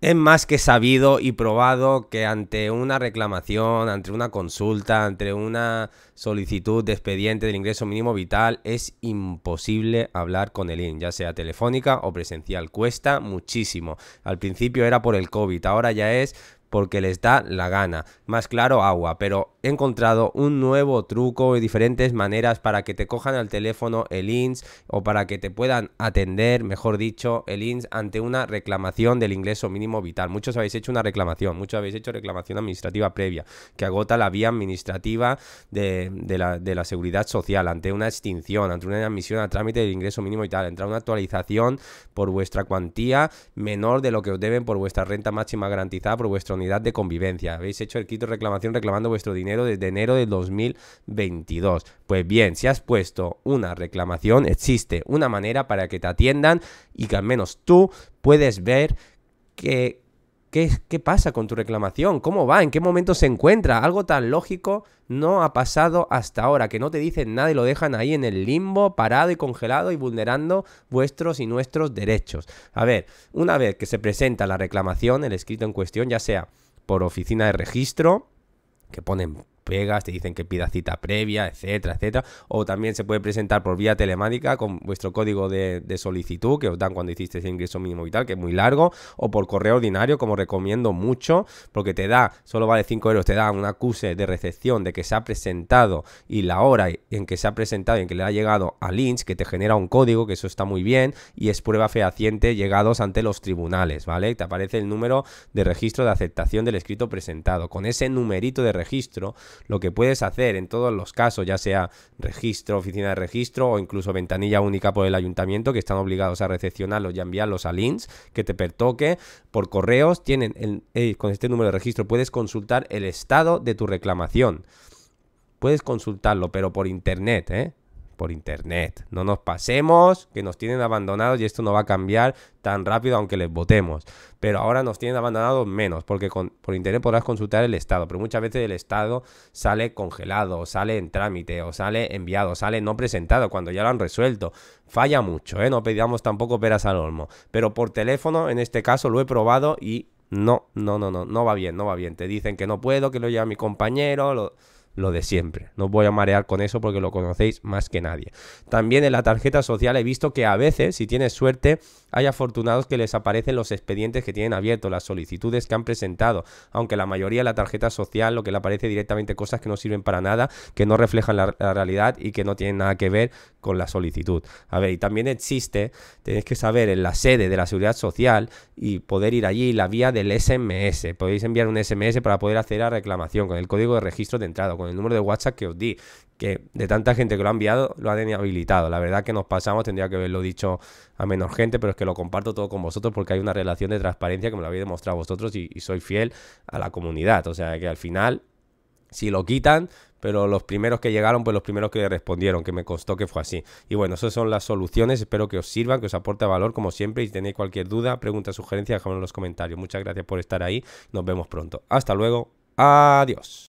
Es más que sabido y probado que ante una reclamación, ante una consulta, ante una solicitud de expediente del ingreso mínimo vital, es imposible hablar con el IN, ya sea telefónica o presencial. Cuesta muchísimo. Al principio era por el COVID, ahora ya es porque les da la gana. Más claro, agua, pero he encontrado un nuevo truco y diferentes maneras para que te cojan al teléfono el INS o para que te puedan atender, mejor dicho, el INS ante una reclamación del ingreso mínimo vital. Muchos habéis hecho una reclamación, muchos habéis hecho reclamación administrativa previa, que agota la vía administrativa de, de, la, seguridad social, ante una extinción, ante una admisión a trámite del ingreso mínimo y tal, entra una actualización por vuestra cuantía menor de lo que os deben por vuestra renta máxima garantizada por vuestra unidad de convivencia. Habéis hecho el quito reclamación reclamando vuestro dinero desde enero de 2022. Pues bien, si has puesto una reclamación, existe una manera para que te atiendan y que al menos tú puedes ver que ¿Qué, pasa con tu reclamación? ¿Cómo va? ¿En qué momento se encuentra? Algo tan lógico no ha pasado hasta ahora, que no te dicen nada y lo dejan ahí en el limbo, parado y congelado y vulnerando vuestros y nuestros derechos. A ver, una vez que se presenta la reclamación, el escrito en cuestión, ya sea por oficina de registro, que ponen pegas, te dicen que pida cita previa, etcétera, etcétera. O también se puede presentar por vía telemática con vuestro código de, solicitud que os dan cuando hiciste ese ingreso mínimo tal que es muy largo, o por correo ordinario, como recomiendo mucho, porque te da, solo vale 5 euros, te da un acuse de recepción de que se ha presentado y la hora en que se ha presentado y en que le ha llegado al INSS, que te genera un código, que eso está muy bien, y es prueba fehaciente llegados ante los tribunales, ¿vale? Te aparece el número de registro de aceptación del escrito presentado. Con ese numerito de registro lo que puedes hacer en todos los casos, ya sea registro, oficina de registro o incluso ventanilla única por el ayuntamiento, que están obligados a recepcionarlos y enviarlos a links que te pertoque por correos, tienen eh, con este número de registro puedes consultar el estado de tu reclamación. Puedes consultarlo, pero por internet, ¿eh? por internet. No nos pasemos, que nos tienen abandonados y esto no va a cambiar tan rápido aunque les votemos. Pero ahora nos tienen abandonados menos, porque por internet podrás consultar el estado, pero muchas veces el estado sale congelado, o sale en trámite, o sale enviado, o sale no presentado, cuando ya lo han resuelto. Falla mucho, ¿eh? No pedíamos tampoco peras al olmo. Pero por teléfono, en este caso, lo he probado y no, no, no, no, no va bien, no va bien. Te dicen que no puedo, que lo lleva mi compañero, lo lo de siempre. No voy a marear con eso porque lo conocéis más que nadie. También en la tarjeta social he visto que a veces, si tienes suerte, hay afortunados que les aparecen los expedientes que tienen abiertos, las solicitudes que han presentado, aunque la mayoría de la tarjeta social lo que le aparece directamente cosas que no sirven para nada, que no reflejan la, realidad y que no tienen nada que ver con la solicitud. A ver, y también existe, tenéis que saber, en la sede de la seguridad social y poder ir allí la vía del SMS. Podéis enviar un SMS para poder hacer la reclamación con el código de registro de entrada, con el número de WhatsApp que os di, que de tanta gente que lo ha enviado, lo han habilitado. La verdad que nos pasamos, tendría que haberlo dicho a menos gente, pero es que lo comparto todo con vosotros porque hay una relación de transparencia que me lo habéis demostrado vosotros y, soy fiel a la comunidad. O sea que al final, si lo quitan, pero los primeros que llegaron, pues los primeros que respondieron, que me constó que fue así. Y bueno, esas son las soluciones, espero que os sirvan, que os aporte valor como siempre y si tenéis cualquier duda, pregunta, sugerencia, dejadme en los comentarios. Muchas gracias por estar ahí, nos vemos pronto. Hasta luego, adiós.